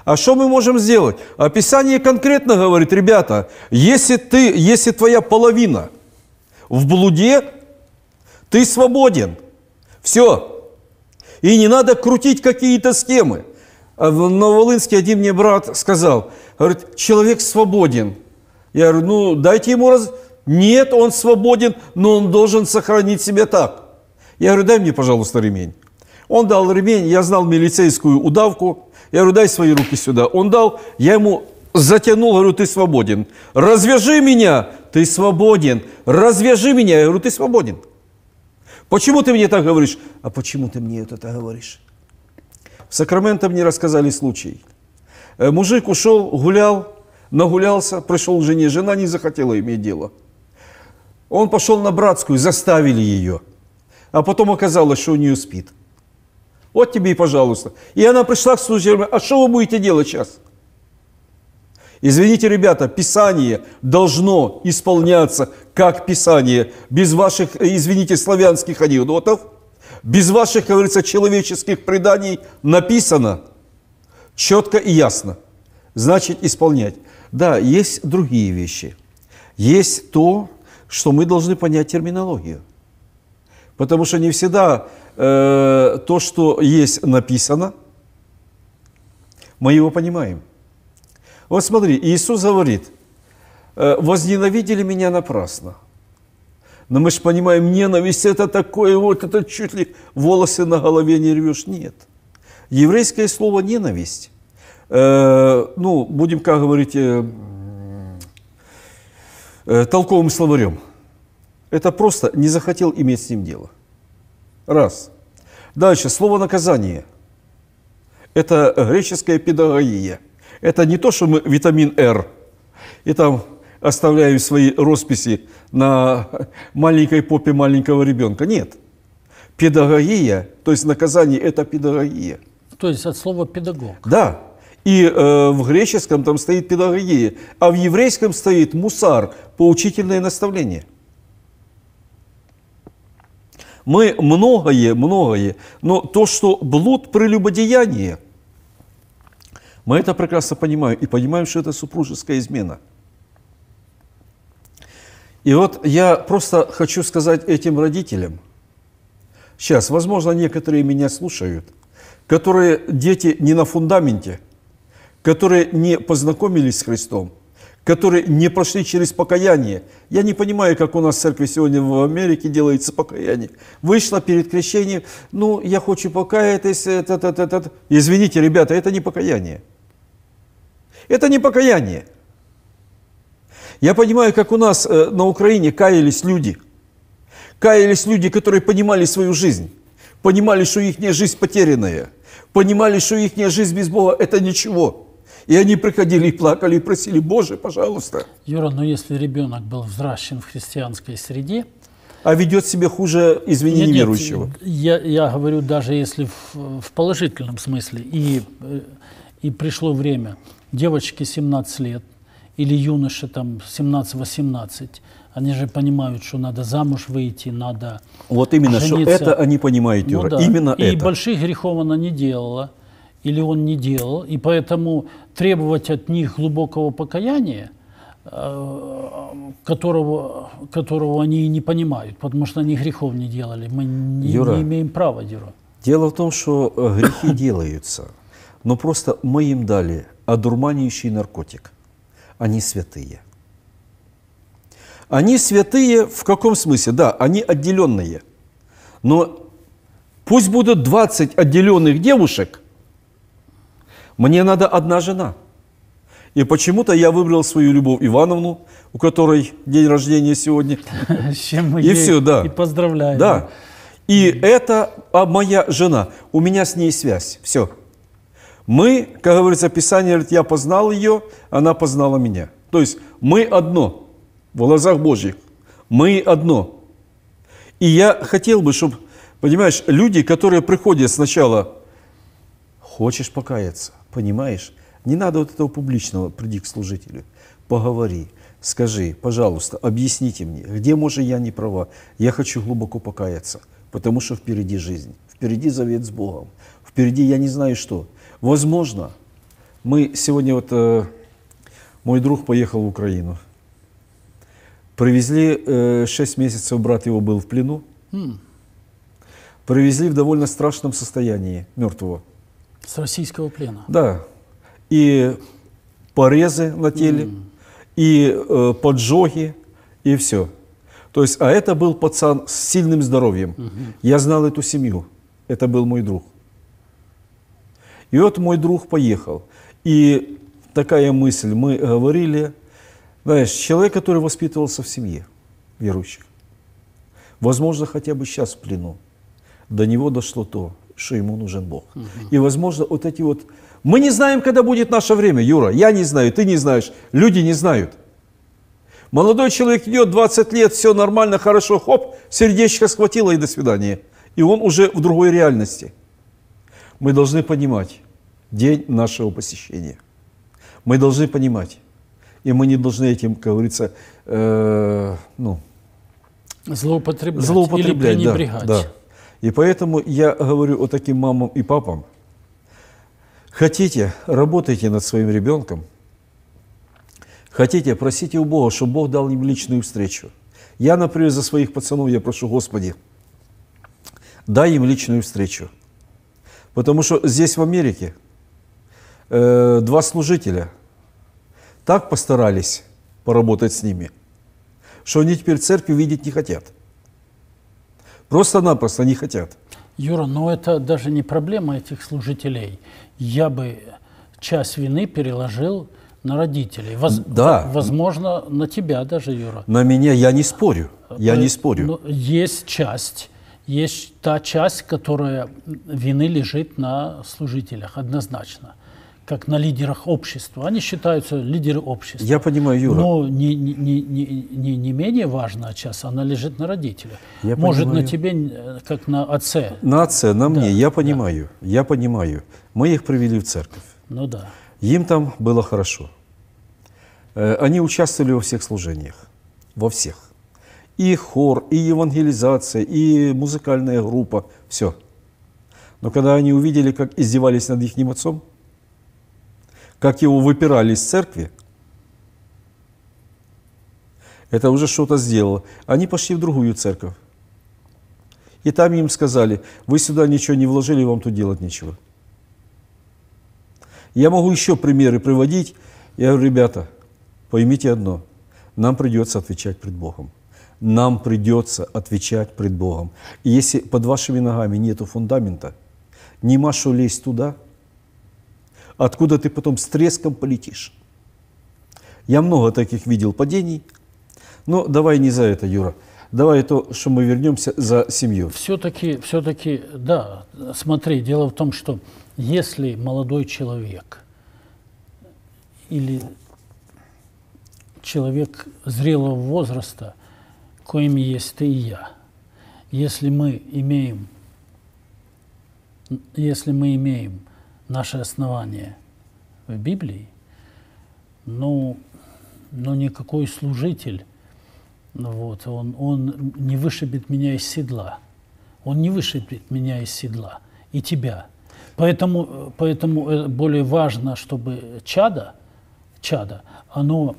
А что мы можем сделать? Описание конкретно говорит, ребята, если, ты, если твоя половина в блуде, ты свободен. Все. И не надо крутить какие-то схемы. А в Новолынске один мне брат сказал, говорит, человек свободен. Я говорю, ну дайте ему раз... Нет, он свободен, но он должен сохранить себя так. Я говорю, дай мне, пожалуйста, ремень. Он дал ремень, я знал милицейскую удавку. Я говорю, дай свои руки сюда. Он дал, я ему затянул, говорю, ты свободен. Развяжи меня, ты свободен. Развяжи меня, я говорю, ты свободен. Почему ты мне так говоришь? А почему ты мне это так говоришь? В Сакраменто мне рассказали случай. Э, мужик ушел, гулял, нагулялся, пришел к жене. Жена не захотела иметь дело. Он пошел на братскую, заставили ее. А потом оказалось, что у нее спит. Вот тебе и пожалуйста. И она пришла к служителям, а что вы будете делать сейчас? Извините, ребята, Писание должно исполняться как Писание, без ваших, извините, славянских анекдотов, без ваших, как говорится, человеческих преданий написано четко и ясно. Значит, исполнять. Да, есть другие вещи. Есть то, что мы должны понять терминологию. Потому что не всегда Э, то, что есть написано, мы его понимаем. Вот смотри, Иисус говорит, «Э, возненавидели меня напрасно. Но мы же понимаем, ненависть это такое, вот это чуть ли волосы на голове не рвешь. Нет. Еврейское слово ненависть, э, ну, будем, как говорить, э, э, толковым словарем, это просто не захотел иметь с ним дело – Раз. Дальше, слово «наказание». Это греческая педагогия. Это не то, что мы витамин «Р», и там оставляем свои росписи на маленькой попе маленького ребенка. Нет. Педагогия, то есть наказание – это педагогия. То есть от слова «педагог». Да. И э, в греческом там стоит педагогия, а в еврейском стоит мусар – поучительное наставление – мы многое, многое, но то, что блуд прелюбодеяние, мы это прекрасно понимаем и понимаем, что это супружеская измена. И вот я просто хочу сказать этим родителям, сейчас, возможно, некоторые меня слушают, которые дети не на фундаменте, которые не познакомились с Христом – которые не прошли через покаяние. Я не понимаю, как у нас в церкви сегодня в Америке делается покаяние. Вышла перед крещением, ну, я хочу покаяться, это, это, это, это. Извините, ребята, это не покаяние. Это не покаяние. Я понимаю, как у нас э, на Украине каялись люди. Каялись люди, которые понимали свою жизнь. Понимали, что их жизнь потерянная. Понимали, что их жизнь без Бога – это ничего. И они приходили и плакали, и просили, Боже, пожалуйста. Юра, но если ребенок был взращен в христианской среде, а ведет себя хуже, извини, нет, неверующего. Нет, я, я говорю, даже если в, в положительном смысле, и, э, и пришло время, девочке 17 лет или юноше там 17-18, они же понимают, что надо замуж выйти, надо Вот именно, жениться. что это они понимают, ну Юра, ну, да. именно и это. И больших грехов она не делала или он не делал, и поэтому требовать от них глубокого покаяния, э, которого, которого они и не понимают, потому что они грехов не делали, мы не, Юра, не имеем права делать. Дело в том, что э, грехи делаются, но просто мы им дали одурманивающий наркотик. Они святые. Они святые в каком смысле? Да, они отделенные. Но пусть будут 20 отделенных девушек, мне надо одна жена. И почему-то я выбрал свою Любовь Ивановну, у которой день рождения сегодня. С чем мы и все, да. И поздравляем. Да. И это а моя жена. У меня с ней связь. Все. Мы, как говорится, Писание говорит, я познал ее, она познала меня. То есть мы одно в глазах Божьих. Мы одно. И я хотел бы, чтобы, понимаешь, люди, которые приходят сначала, хочешь покаяться, Понимаешь? Не надо вот этого публичного, приди к служителю, поговори, скажи, пожалуйста, объясните мне, где, может, я не права, я хочу глубоко покаяться, потому что впереди жизнь, впереди завет с Богом, впереди я не знаю что. Возможно, мы сегодня вот, э, мой друг поехал в Украину, привезли, э, 6 месяцев брат его был в плену, хм. привезли в довольно страшном состоянии мертвого. С российского плена? Да. И порезы на теле, mm. и э, поджоги, и все. То есть, а это был пацан с сильным здоровьем. Угу. Я знал эту семью. Это был мой друг. И вот мой друг поехал. И такая мысль, мы говорили, знаешь, человек, который воспитывался в семье верующих, возможно, хотя бы сейчас в плену, до него дошло то, что ему нужен Бог. Угу. И, возможно, вот эти вот... Мы не знаем, когда будет наше время, Юра. Я не знаю, ты не знаешь, люди не знают. Молодой человек идет 20 лет, все нормально, хорошо, хоп, сердечко схватило и до свидания. И он уже в другой реальности. Мы должны понимать день нашего посещения. Мы должны понимать. И мы не должны этим, как говорится, э, ну, злоупотреблять, злоупотреблять или пренебрегать. Да, да. И поэтому я говорю о таким мамам и папам. Хотите, работайте над своим ребенком. Хотите, просите у Бога, чтобы Бог дал им личную встречу. Я, например, за своих пацанов, я прошу, Господи, дай им личную встречу. Потому что здесь, в Америке, э, два служителя так постарались поработать с ними, что они теперь церкви видеть не хотят – Просто-напросто не хотят. Юра, но ну это даже не проблема этих служителей. Я бы часть вины переложил на родителей. Воз, да. Возможно, на тебя даже, Юра. На меня я не спорю. Я не э, спорю. Но ну, есть часть, есть та часть, которая вины лежит на служителях, однозначно как на лидерах общества. Они считаются лидеры общества. Я понимаю, Юра. Но не, не, не, не, не менее важно а сейчас, она лежит на родителях. Я Может, понимаю. на тебе, э, как на отце. На отце, на да, мне. Я понимаю. Да. Я понимаю. Мы их привели в церковь. Ну да. Им там было хорошо. Э, они участвовали во всех служениях. Во всех. И хор, и евангелизация, и музыкальная группа. Все. Но когда они увидели, как издевались над их отцом, как его выпирали из церкви, это уже что-то сделало. Они пошли в другую церковь. И там им сказали, вы сюда ничего не вложили, вам тут делать нечего. Я могу еще примеры приводить. Я говорю, ребята, поймите одно, нам придется отвечать пред Богом. Нам придется отвечать пред Богом. И если под вашими ногами нет фундамента, не что лезть туда – откуда ты потом с треском полетишь. Я много таких видел падений, но давай не за это, Юра. Давай то, что мы вернемся за семью. Все-таки, все-таки, да, смотри, дело в том, что если молодой человек или человек зрелого возраста, коим есть ты и я, если мы имеем, если мы имеем наше основание в Библии, но, ну, но ну, никакой служитель, вот, он, он не вышибет меня из седла. Он не вышибет меня из седла и тебя. Поэтому, поэтому э, более важно, чтобы чада, чада, оно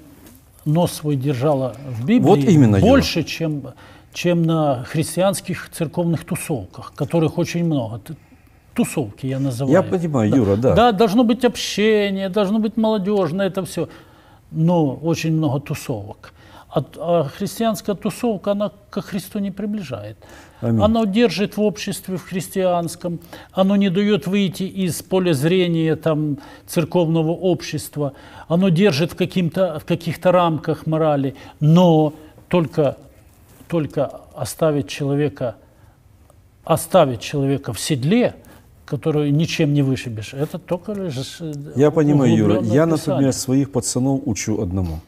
нос свой держало в Библии вот именно, больше, чем, чем на христианских церковных тусовках, которых очень много тусовки, я называю. Я понимаю, да. Юра, да. Да, должно быть общение, должно быть молодежное, это все. Но очень много тусовок. А, а христианская тусовка, она ко Христу не приближает. Она держит в обществе, в христианском, оно не дает выйти из поля зрения там, церковного общества, оно держит в, каким-то, в каких-то рамках морали, но только, только оставить человека оставить человека в седле – которую ничем не вышибешь. Это только лишь... Э, я понимаю, Юра. Я, например, своих пацанов учу одному.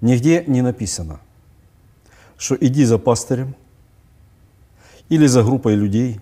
Нигде не написано, что иди за пастырем или за группой людей.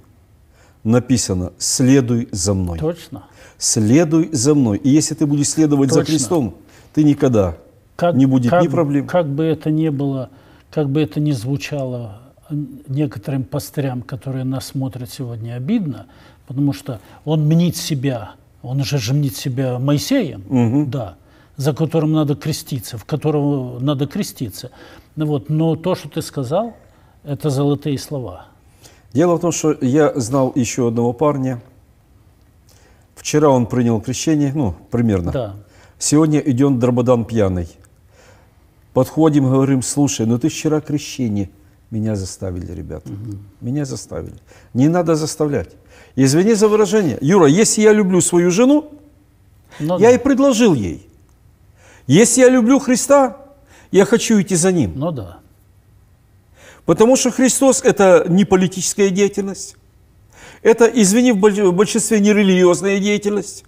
Написано «следуй за мной». Точно. «Следуй за мной». И если ты будешь следовать Точно. за Христом, ты никогда как, не будет как, ни проблем. Как бы это ни было, как бы это ни звучало некоторым пастырям, которые нас смотрят сегодня, обидно, потому что он мнит себя, он уже же себя Моисеем, угу. да, за которым надо креститься, в которого надо креститься. Ну вот, но то, что ты сказал, это золотые слова. Дело в том, что я знал еще одного парня. Вчера он принял крещение, ну, примерно. Да. Сегодня идет Драбадан пьяный. Подходим, говорим, слушай, ну ты вчера крещение меня заставили, ребята. Угу. Меня заставили. Не надо заставлять. Извини за выражение. Юра, если я люблю свою жену, ну, я да. и предложил ей. Если я люблю Христа, я хочу идти за Ним. Ну да. Потому что Христос – это не политическая деятельность. Это, извини, в большинстве не религиозная деятельность.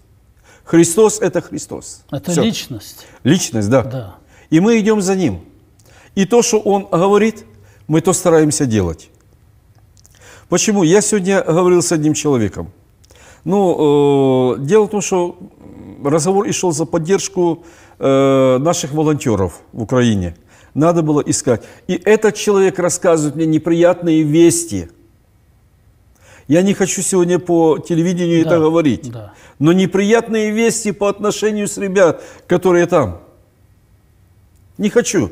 Христос – это Христос. Это Все. личность. Личность, да. да. И мы идем за Ним. И то, что Он говорит, мы то стараемся делать. Почему? Я сегодня говорил с одним человеком. Ну, э, дело в том, что разговор и шел за поддержку э, наших волонтеров в Украине. Надо было искать. И этот человек рассказывает мне неприятные вести. Я не хочу сегодня по телевидению да, это говорить. Да. Но неприятные вести по отношению с ребят, которые там. Не хочу.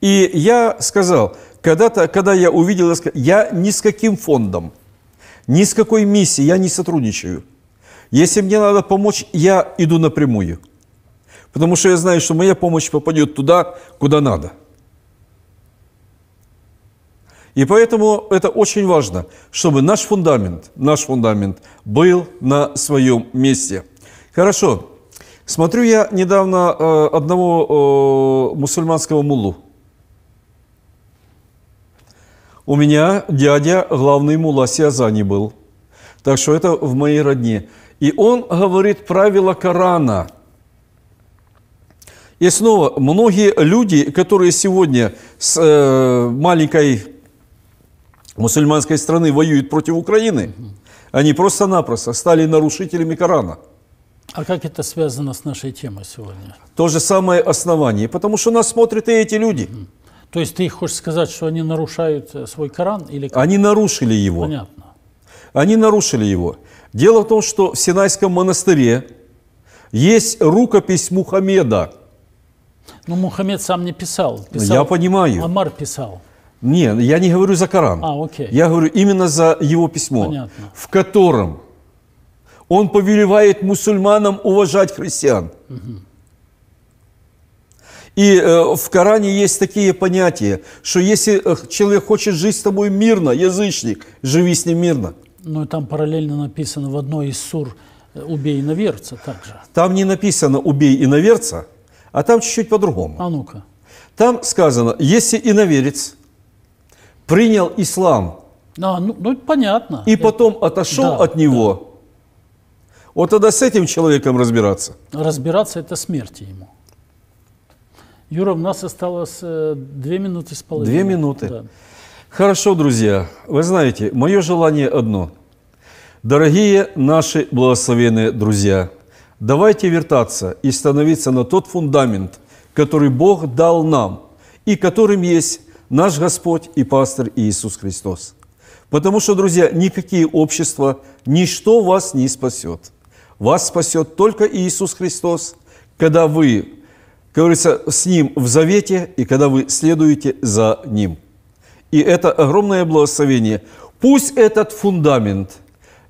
И я сказал, когда-то, когда я увидел, я ни с каким фондом, ни с какой миссией я не сотрудничаю. Если мне надо помочь, я иду напрямую. Потому что я знаю, что моя помощь попадет туда, куда надо. И поэтому это очень важно, чтобы наш фундамент, наш фундамент был на своем месте. Хорошо. Смотрю я недавно э, одного э, мусульманского мулу. У меня дядя главный мула Сиазани был. Так что это в моей родне. И он говорит правила Корана. И снова, многие люди, которые сегодня с э, маленькой мусульманской страны воюют против Украины, они просто-напросто стали нарушителями Корана. А как это связано с нашей темой сегодня? То же самое основание, потому что нас смотрят и эти люди. mm то есть ты хочешь сказать, что они нарушают э, свой Коран или как? Они нарушили его. Понятно. Они нарушили его. Дело в том, что в Синайском монастыре есть рукопись Мухаммеда. Ну, Мухаммед сам не писал. писал я понимаю. Амар писал. Нет, я не говорю за Коран. А, окей. Я говорю именно за его письмо, Понятно. в котором он повелевает мусульманам уважать христиан. Угу. И э, в Коране есть такие понятия, что если э, человек хочет жить с тобой мирно, язычник, живи с ним мирно. Ну и там параллельно написано в одной из сур э, «Убей иноверца» также. Там не написано «Убей иноверца», а там чуть-чуть по-другому. А ну-ка. Там сказано, если иноверец принял ислам, а, ну, ну, понятно. И потом отошел да, от него, да. Вот тогда с этим человеком разбираться. Разбираться – это смерть ему. Юра, у нас осталось э, две минуты с половиной. Две минуты. Да. Хорошо, друзья. Вы знаете, мое желание одно. Дорогие наши благословенные друзья, давайте вертаться и становиться на тот фундамент, который Бог дал нам, и которым есть наш Господь и пастор Иисус Христос. Потому что, друзья, никакие общества, ничто вас не спасет. Вас спасет только Иисус Христос, когда вы говорится, с Ним в завете, и когда вы следуете за Ним. И это огромное благословение. Пусть этот фундамент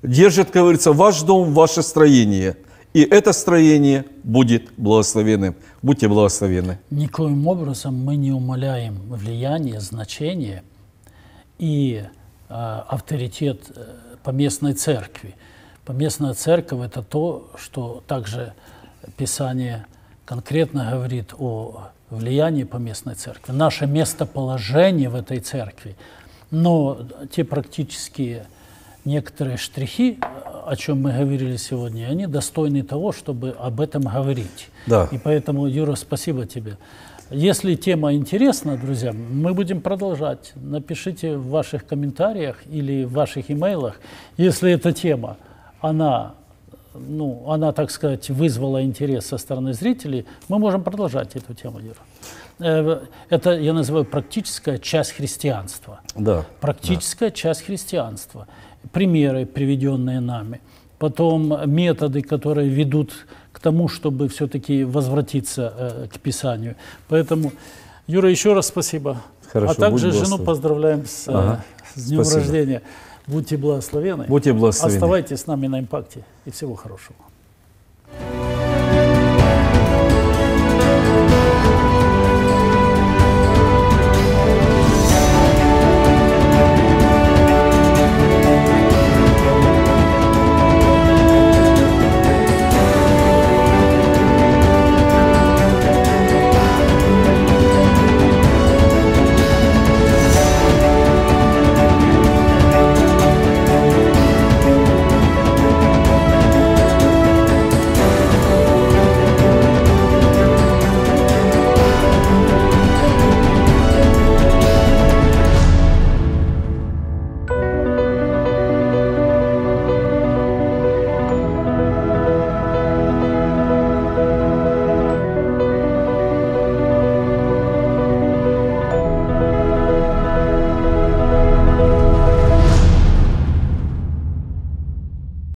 держит, как говорится, ваш дом, ваше строение, и это строение будет благословенным. Будьте благословены. Никоим образом мы не умаляем влияние, значение и а, э, авторитет поместной церкви. Поместная церковь – это то, что также Писание – конкретно говорит о влиянии поместной церкви, наше местоположение в этой церкви. Но те практические некоторые штрихи, о чем мы говорили сегодня, они достойны того, чтобы об этом говорить. Да. И поэтому, Юра, спасибо тебе. Если тема интересна, друзья, мы будем продолжать. Напишите в ваших комментариях или в ваших имейлах, если эта тема, она ну, она, так сказать, вызвала интерес со стороны зрителей, мы можем продолжать эту тему, Юра. Э, это я называю практическая часть христианства. Да. Практическая да. часть христианства. Примеры, приведенные нами. Потом методы, которые ведут к тому, чтобы все-таки возвратиться э, к Писанию. Поэтому, Юра, еще раз спасибо. Хорошо, а также жену поздравляем с, э, ага. с днем спасибо. рождения. Будьте благословены. Будьте благословены. Оставайтесь с нами на импакте. И всего хорошего.